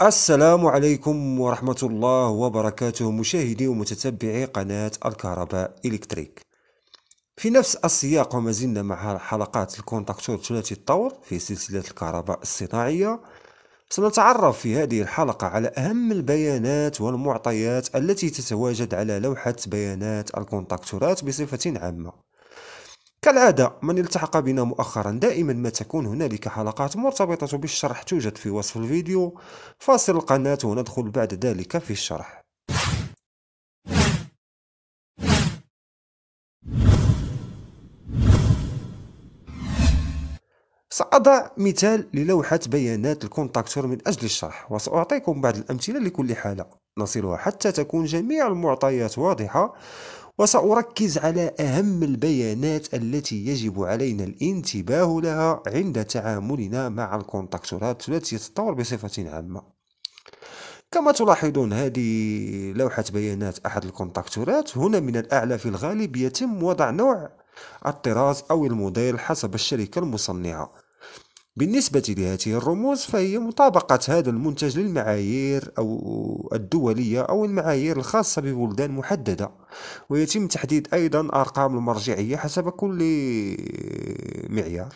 السلام عليكم ورحمة الله وبركاته مشاهدي ومتتبعي قناة الكهرباء إلكتريك في نفس السياق وما زلنا مع حلقات الكونتاكتور ثلاثي الطور في سلسلة الكهرباء الصناعية سنتعرف في هذه الحلقة على أهم البيانات والمعطيات التي تتواجد على لوحة بيانات الكونتاكتورات بصفة عامة كالعادة من التحق بنا مؤخرا دائما ما تكون هنالك حلقات مرتبطة بالشرح توجد في وصف الفيديو فاصل القناة وندخل بعد ذلك في الشرح سأضع مثال للوحة بيانات الكونتاكتور من أجل الشرح وسأعطيكم بعض الأمثلة لكل حالة نصلها حتى تكون جميع المعطيات واضحة وسأركز على أهم البيانات التي يجب علينا الانتباه لها عند تعاملنا مع الكونتاكتورات التي تتطور بصفة عامة كما تلاحظون هذه لوحة بيانات أحد الكونتاكتورات هنا من الأعلى في الغالب يتم وضع نوع الطراز أو الموديل حسب الشركة المصنعة بالنسبة لهذه الرموز فهي مطابقة هذا المنتج للمعايير أو الدولية أو المعايير الخاصة ببلدان محددة ويتم تحديد أيضا أرقام المرجعية حسب كل معيار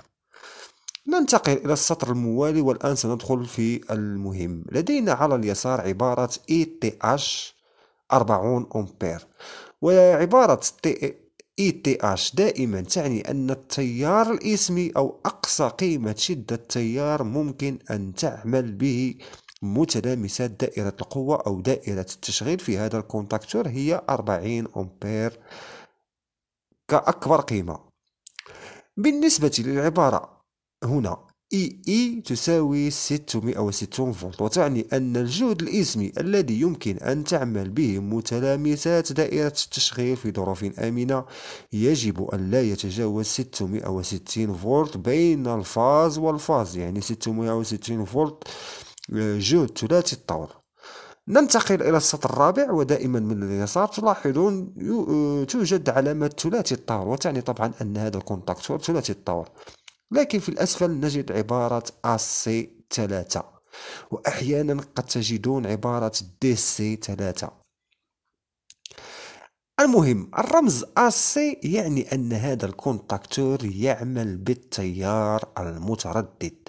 ننتقل إلى السطر الموالي والآن سندخل في المهم لدينا على اليسار عبارة ETH 40 أمبير وعبارة اي تي اش دائما تعني ان التيار الاسمي او اقصى قيمه شده تيار ممكن ان تعمل به متلامسات دائرة القوة أو دائرة التشغيل في هذا الكونتاكتور هي 40 أمبير كأكبر قيمة بالنسبة للعبارة هنا اي اي تساوي 660 فولت وتعني أن الجهد الإسمي الذي يمكن أن تعمل به متلامسات دائرة التشغيل في ظروف آمنة يجب أن لا يتجاوز 660 فولت بين الفاز والفاز يعني 660 فولت آه، جهد ثلاثي الطور ننتقل إلى السطر الرابع ودائما من اليسار تلاحظون آه، توجد علامة ثلاثي الطور وتعني طبعا أن هذا الكونتاكتور ثلاثي الطور لكن في الأسفل نجد عبارة AC 3 وأحيانا قد تجدون عبارة DC 3 المهم الرمز AC يعني أن هذا الكونتاكتور يعمل بالتيار المتردد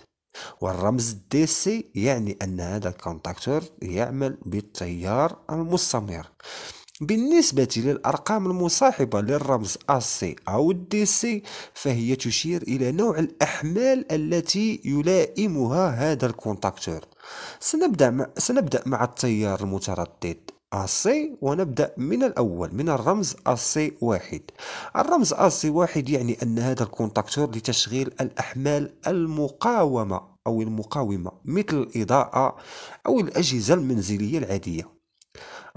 والرمز DC يعني أن هذا الكونتاكتور يعمل بالتيار المستمر بالنسبة للأرقام المصاحبة للرمز السي أو الدي سي فهي تشير إلى نوع الأحمال التي يلائمها هذا الكونتاكتور سنبدأ مع, سنبدأ مع التيار المتردد السي ونبدأ من الأول من الرمز السي واحد الرمز السي واحد يعني أن هذا الكونتاكتور لتشغيل الأحمال المقاومة أو المقاومة مثل الإضاءة أو الأجهزة المنزلية العادية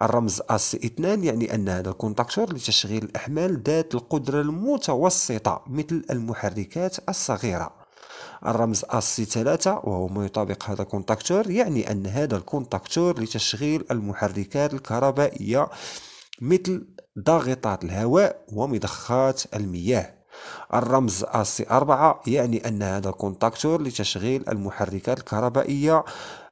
الرمز اس 2 يعني أن هذا الكونتاكتور لتشغيل الأحمال ذات القدرة المتوسطة مثل المحركات الصغيرة الرمز اس 3 وهو ما يطابق هذا الكونتاكتور يعني أن هذا الكونتاكتور لتشغيل المحركات الكهربائية مثل ضاغطات الهواء ومضخات المياه الرمز اس 4 يعني أن هذا الكونتاكتور لتشغيل المحركات الكهربائية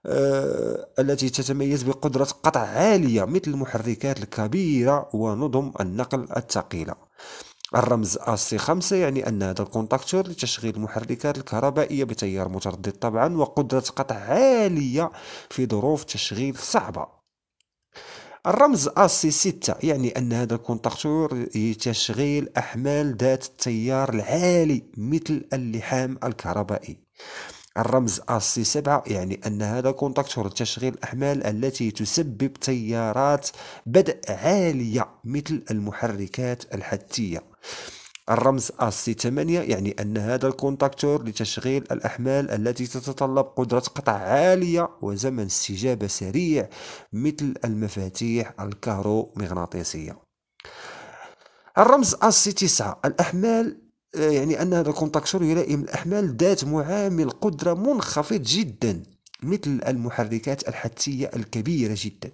آه التي تتميز بقدرة قطع عالية مثل المحركات الكبيرة ونظم النقل الثقيلة الرمز اس 5 يعني أن هذا الكونتاكتور لتشغيل المحركات الكهربائية بتيار متردد طبعا وقدرة قطع عالية في ظروف تشغيل صعبة الرمز اسي 6 يعني ان هذا الكونتاكتور لتشغيل احمال ذات التيار العالي مثل اللحام الكهربائي الرمز اسي 7 يعني أن هذا الكونتاكتور لتشغيل الأحمال التي تسبب تيارات بدء عالية مثل المحركات الحثية الرمز السي 8 يعني أن هذا الكونتاكتور لتشغيل الأحمال التي تتطلب قدرة قطع عالية وزمن استجابة سريع مثل المفاتيح الكهرومغناطيسية الرمز السي 9 الأحمال آه، يعني أن هذا الكونتاكتور يلائم الأحمال ذات معامل قدرة منخفض جدا مثل المحركات الحتيه الكبيرة جدا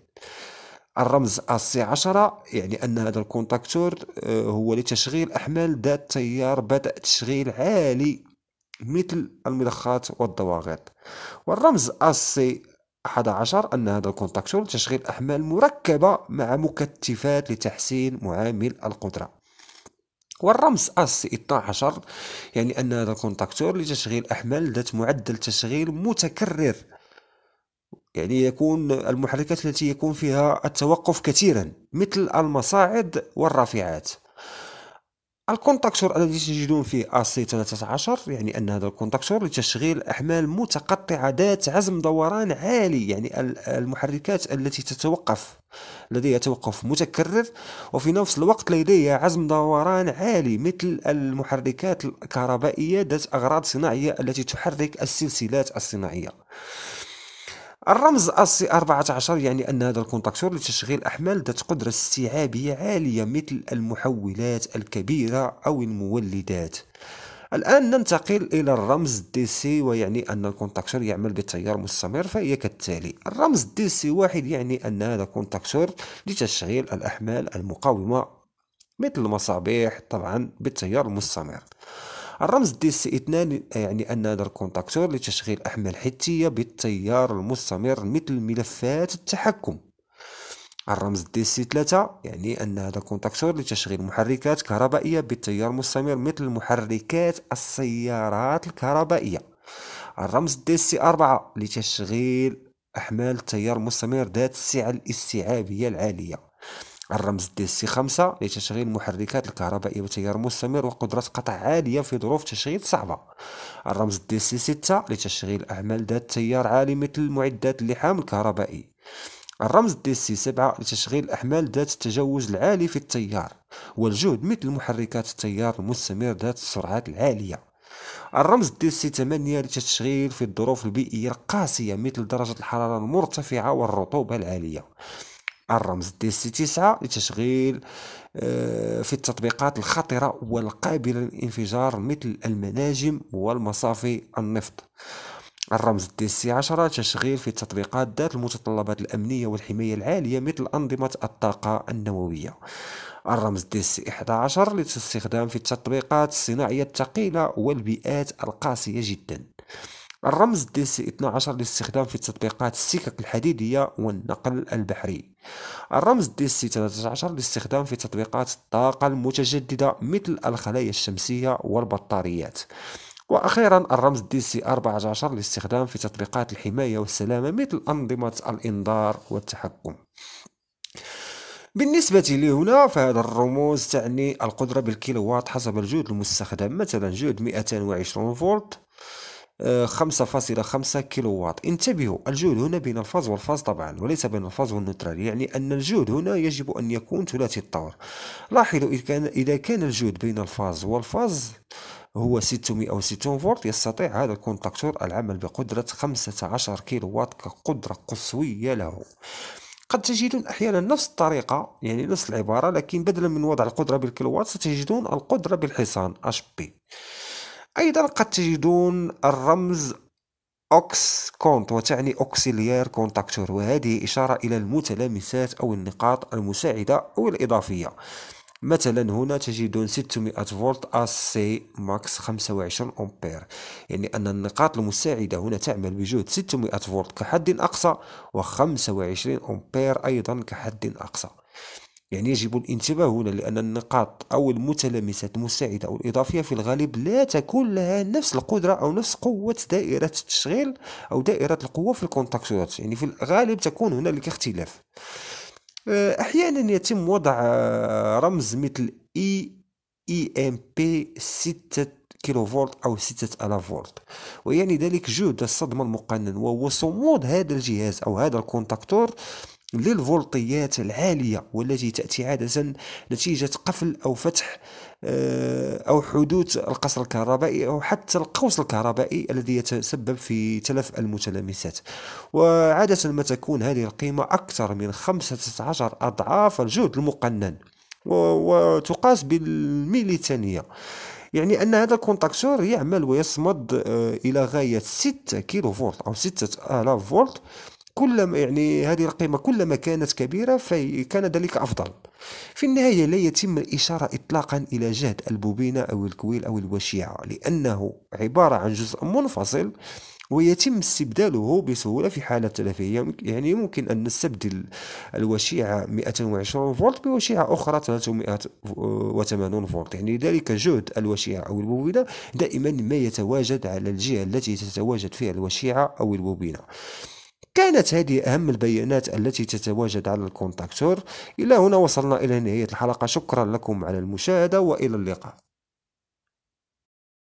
الرمز السي 10 يعني أن هذا الكونتاكتور آه، هو لتشغيل أحمال ذات تيار بدء تشغيل عالي مثل المضخات والضواغط والرمز السي 11 أن هذا الكونتاكتور لتشغيل أحمال مركبة مع مكتفات لتحسين معامل القدرة والرمز اس 12 يعني ان هذا الكونتاكتور لتشغيل احمال ذات معدل تشغيل متكرر يعني يكون المحركات التي يكون فيها التوقف كثيرا مثل المصاعد والرافعات الكونتاكتور الذي تجدون فيه اس 13 يعني أن هذا الكونتاكتور لتشغيل أحمال متقطعة ذات عزم دوران عالي يعني المحركات التي تتوقف لديها توقف متكرر وفي نفس الوقت لديها عزم دوران عالي مثل المحركات الكهربائية ذات أغراض صناعية التي تحرك السلسلات الصناعية الرمز اس 14 يعني أن هذا الكونتاكتور لتشغيل أحمال ذات قدرة استيعابية عالية مثل المحولات الكبيرة أو المولدات الآن ننتقل إلى الرمز دي سي ويعني أن الكونتاكتور يعمل بتيار مستمر فهي كالتالي الرمز دي سي واحد يعني أن هذا كونتاكتور لتشغيل الأحمال المقاومة مثل المصابيح طبعا بالتيار المستمر الرمز دي سي 2 يعني أن هذا الكونتاكتور لتشغيل أحمال حتيه بالتيار المستمر مثل ملفات التحكم الرمز دي سي 3 يعني أن هذا الكونتاكتور لتشغيل محركات كهربائية بالتيار المستمر مثل محركات السيارات الكهربائية الرمز دي سي 4 لتشغيل أحمال التيار المستمر ذات السعة الاستيعابية العالية الرمز دي سي 5 لتشغيل المحركات الكهربائية وتيار مستمر وقدرة قطع عالية في ظروف تشغيل صعبة الرمز دي سي 6 لتشغيل أعمال ذات تيار عالي مثل معدات اللحام الكهربائي الرمز دي سي 7 لتشغيل أحمال ذات التجاوز العالي في التيار والجهد مثل محركات التيار المستمر ذات السرعات العالية الرمز دي سي 8 لتشغيل في الظروف البيئية القاسية مثل درجة الحرارة المرتفعة والرطوبة العالية الرمز دي سي 9 لتشغيل آه، في التطبيقات الخطرة والقابلة للانفجار مثل المناجم والمصافي النفط الرمز دي سي 10 تشغيل في التطبيقات ذات المتطلبات الأمنية والحماية العالية مثل أنظمة الطاقة النووية الرمز دي سي 11 للاستخدام في التطبيقات الصناعية الثقيلة والبيئات القاسية جدا الرمز دي سي 12 للاستخدام في تطبيقات السكك الحديدية والنقل البحري الرمز دي سي 13 للاستخدام في تطبيقات الطاقة المتجددة مثل الخلايا الشمسية والبطاريات وأخيرا الرمز دي سي 14 للاستخدام في تطبيقات الحماية والسلامة مثل أنظمة الإنذار والتحكم بالنسبة لي هنا فهذا الرموز تعني القدرة بالكيلووات حسب الجهد المستخدم مثلا جهد 220 فولت 5.5 كيلو واط انتبهوا الجهد هنا بين الفاز والفاز طبعا وليس بين الفاز والنيوترال يعني أن الجهد هنا يجب أن يكون ثلاثي الطور لاحظوا إذا كان الجهد بين الفاز والفاز هو 660 فولت يستطيع هذا الكونتاكتور العمل بقدرة 15 كيلو واط كقدرة قصوية له قد تجدون احيانا نفس الطريقه يعني نفس العباره لكن بدلا من وضع القدره بالكيلووات ستجدون القدره بالحصان اش بي أيضا قد تجدون الرمز أوكس كونت وتعني أوكسيليير كونتاكتور وهذه إشارة إلى المتلامسات أو النقاط المساعدة أو الإضافية مثلا هنا تجدون 600 فولت اس سي ماكس 25 امبير يعني ان النقاط المساعده هنا تعمل بجهد 600 فولت كحد اقصى و25 امبير ايضا كحد اقصى يعني يجب الانتباه هنا لأن النقاط أو المتلامسات المساعدة أو الإضافية في الغالب لا تكون لها نفس القدرة أو نفس قوة دائرة التشغيل أو دائرة القوة في الكونتاكتورات يعني في الغالب تكون هنالك اختلاف آه، أحيانا يتم وضع آه، رمز مثل إي e إي e إم بي 6 كيلو فولت أو 6000 فولت ويعني ذلك جهد الصدمة المقنن وهو صمود هذا الجهاز أو هذا الكونتاكتور للفولطيات العالية والتي تأتي عادة نتيجة قفل أو فتح آه، أو حدوث القصر الكهربائي أو حتى القوس الكهربائي الذي يتسبب في تلف المتلامسات وعادة ما تكون هذه القيمة أكثر من 15 أضعاف الجهد المقنن وتقاس بالميلي ثانية يعني أن هذا الكونتاكتور يعمل ويصمد آه، إلى غاية 6 كيلو فولت أو 6000 فولت كلما يعني هذه القيمة كلما كانت كبيرة فكان ذلك أفضل في النهاية لا يتم الإشارة إطلاقا إلى جهد البوبينة أو الكويل أو الوشيعة لأنه عبارة عن جزء منفصل ويتم استبداله بسهولة في حالة تلفية يعني ممكن أن نستبدل الوشيعة 220 فولت بوشيعة أخرى 380 فولت يعني ذلك جهد الوشيعة أو البوبينة دائما ما يتواجد على الجهة التي تتواجد فيها الوشيعة أو البوبينة كانت هذه أهم البيانات التي تتواجد على الكونتاكتور إلى هنا وصلنا إلى نهاية الحلقة شكرا لكم على المشاهدة وإلى اللقاء